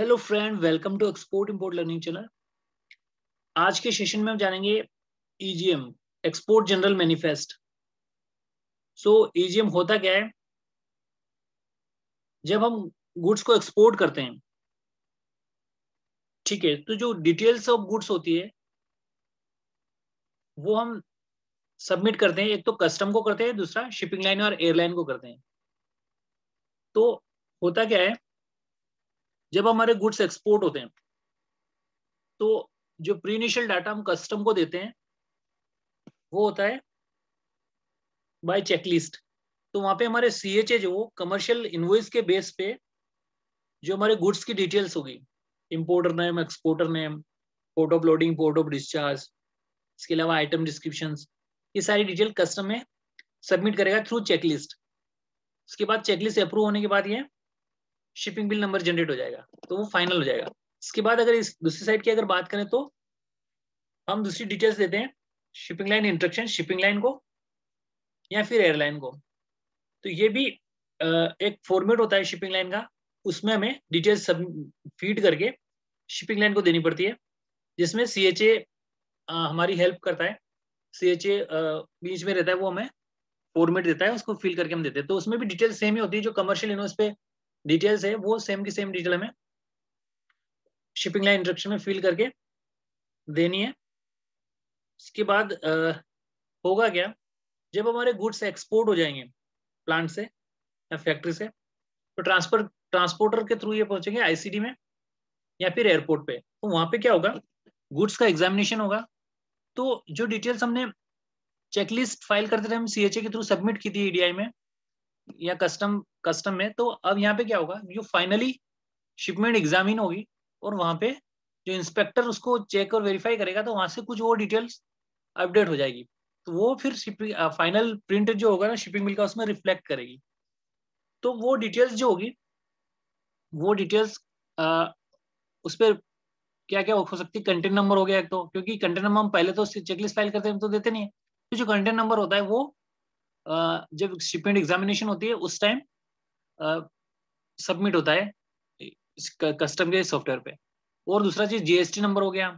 hello friend welcome to export import learning channel आज के session में हम जानेंगे EGM export general manifest so EGM होता क्या है जब हम गुड्स को एक्सपोर्ट करते हैं ठीक है तो जो डिटेल्स ऑफ गुड्स होती है वो हम सबमिट करते हैं एक तो कस्टम को करते हैं दूसरा शिपिंग लाइन और एयरलाइन को करते हैं तो होता क्या है जब हमारे गुड्स एक्सपोर्ट होते हैं तो जो प्री इनिशियल डाटा हम कस्टम को देते हैं वो होता है बाय चेकलिस्ट तो वहां पे हमारे सी एच ए जो कमर्शियल इन्वॉइस के बेस पे जो हमारे गुड्स की डिटेल्स होगी importer name exporter name port of loading port of discharge इसके अलावा आइटम डिस्क्रिप्शन ये सारी डिटेल कस्टम में सबमिट करेगा थ्रू चेकलिस्ट उसके बाद चेकलिस्ट अप्रूव होने के बाद ये शिपिंग बिल नंबर जनरेट हो जाएगा तो वो फाइनल हो जाएगा इसके बाद अगर इस दूसरी साइड की अगर बात करें तो हम दूसरी डिटेल्स देते हैं shipping line instruction shipping line को या फिर एयरलाइन को तो ये भी एक फॉर्मेट होता है शिपिंग लाइन का उसमें हमें डिटेल्स सब फीड करके शिपिंग लाइन को देनी पड़ती है जिसमें सी एच ए हमारी हेल्प करता है सी एच ए बीच में रहता है वो हमें फॉर्मेट देता है उसको फिल करके हम देते हैं तो उसमें भी डिटेल सेम ही होती है जो कमर्शियल यूनो पे डिटेल्स है वो सेम की सेम डिटेल हमें शिपिंग लाइन इंस्ट्रक्शन में फिल करके देनी है इसके बाद आ, होगा क्या जब हमारे गुड्स एक्सपोर्ट हो जाएंगे प्लांट से या फैक्ट्री से तो ट्रांसफर ट्रांसपोर्टर के थ्रू ये पहुंचेंगे आईसीडी में या फिर एयरपोर्ट पे तो वहां पे क्या होगा गुड्स का एग्जामिनेशन होगा तो जो डिटेल्स हमने चेकलिस्ट फाइल करते थे हम सीएचए के थ्रू सबमिट की थी ईडीआई e में या कस्टम कस्टम में तो अब यहाँ पे क्या होगा जो फाइनली शिपमेंट एग्जामिन होगी और वहां पे जो इंस्पेक्टर उसको चेक और वेरीफाई करेगा तो वहां से कुछ और डिटेल्स अपडेट हो जाएगी तो वो फिर शिपिंग फाइनल प्रिंट जो होगा ना शिपिंग बिल का उसमें रिफ्लेक्ट करेगी तो वो डिटेल्स जो होगी वो डिटेल्स uh, उस पर क्या क्या हो सकती है कंटेंट नंबर हो गया एक तो क्योंकि कंटेंट नंबर हम पहले तो चेकलिस्ट फाइल करते हैं तो देते नहीं है तो जो कंटेंट नंबर होता है वो जब शिपमेंट एग्जामिनेशन होती है उस टाइम सबमिट होता है कस्टम के सॉफ्टवेयर पे और दूसरा चीज जीएसटी नंबर हो गया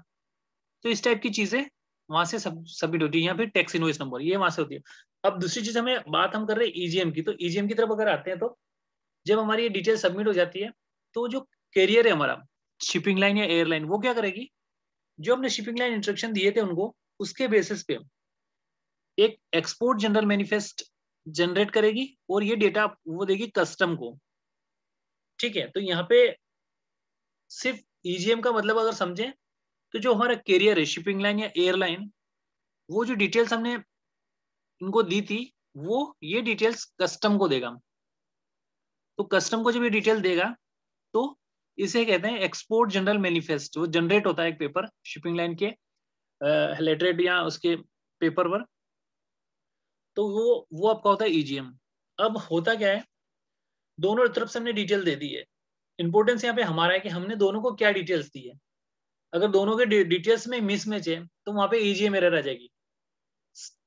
तो इस टाइप की चीजें वहां से सब सबमिट होती है या फिर टैक्स इनवॉइस नंबर ये वहां से होती है अब दूसरी चीज हमें बात हम कर रहे हैं ईजीएम e की तो ईजीएम e की तरफ अगर आते हैं तो जब हमारी ये डिटेल सबमिट हो जाती है तो जो कैरियर है हमारा शिपिंग लाइन या एयरलाइन वो क्या करेगी जो हमने शिपिंग लाइन इंस्ट्रक्शन दिए थे उनको उसके बेसिस पे एक एक्सपोर्ट जनरल मैनिफेस्ट जनरेट करेगी और ये डेटा वो देगी कस्टम को ठीक है तो यहाँ पे सिर्फ ईजीएम e का मतलब अगर समझें तो जो हमारा कैरियर है शिपिंग लाइन या एयरलाइन वो जो डिटेल्स हमने इनको दी थी वो ये डिटेल्स कस्टम को देगा तो कस्टम को जब ये डिटेल देगा तो इसे कहते हैं एक्सपोर्ट जनरल मैनिफेस्ट वो जनरेट होता है एक पेपर शिपिंग लाइन के लेटरेट या उसके पेपर पर तो वो वो आपका होता है ईजीएम e अब होता क्या है दोनों तरफ से हमने डिटेल दे दी है इंपोर्टेंस यहाँ पे हमारा है कि हमने दोनों को क्या डिटेल्स दी है अगर दोनों के डिटेल्स में मिसमैच है तो वहां पे ईजीएम e एरर आ जाएगी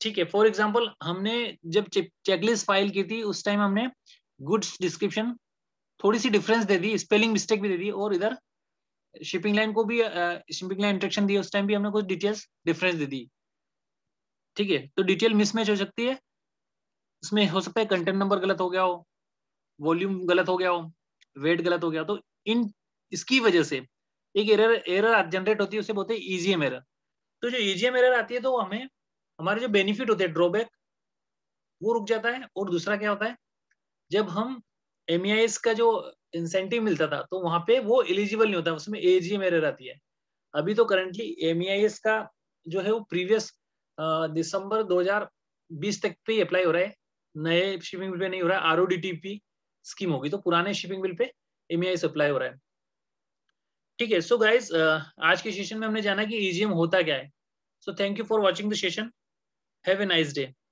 ठीक है फॉर एग्जाम्पल हमने जब चेकलिस्ट फाइल की थी उस टाइम हमने गुड्स डिस्क्रिप्शन थोड़ी सी डिफरेंस दे दी स्पेलिंग मिस्टेक भी दे दी और इधर शिपिंग लाइन को भी शिपिंग लाइन इंट्रेक्शन दी उस टाइम भी हमने कुछ डिटेल्स डिफरेंस दे दी ठीक है तो डिटेल मिसमैच हो सकती है उसमें हो सकता है कंटेंट नंबर गलत हो गया हो वॉल्यूम गलत हो गया हो वेट गलत हो गया तो इन इसकी वजह से एक एरर एरर जनरेट होती है उसे बोलते हैं ईजीएम एरर तो जो ईजीएम एरर आती है तो हमें हमारे जो बेनिफिट होते हैं ड्रॉबैक वो रुक जाता है और दूसरा क्या होता है जब हम एम का जो इंसेंटिव मिलता था तो वहां पे वो एलिजिबल नहीं होता उसमें एजीएम एरर आती है अभी तो करंटली एम का जो है वो प्रीवियस दिसंबर 2020 तक पे अप्लाई हो रहा है नए शिपिंग बिल पे नहीं हो रहा है आर स्कीम होगी तो पुराने शिपिंग बिल पे एम अप्लाई e हो रहा है ठीक है सो गाइज आज के सेशन में हमने जाना कि ईजीएम e होता क्या है so thank you for watching the session have a nice day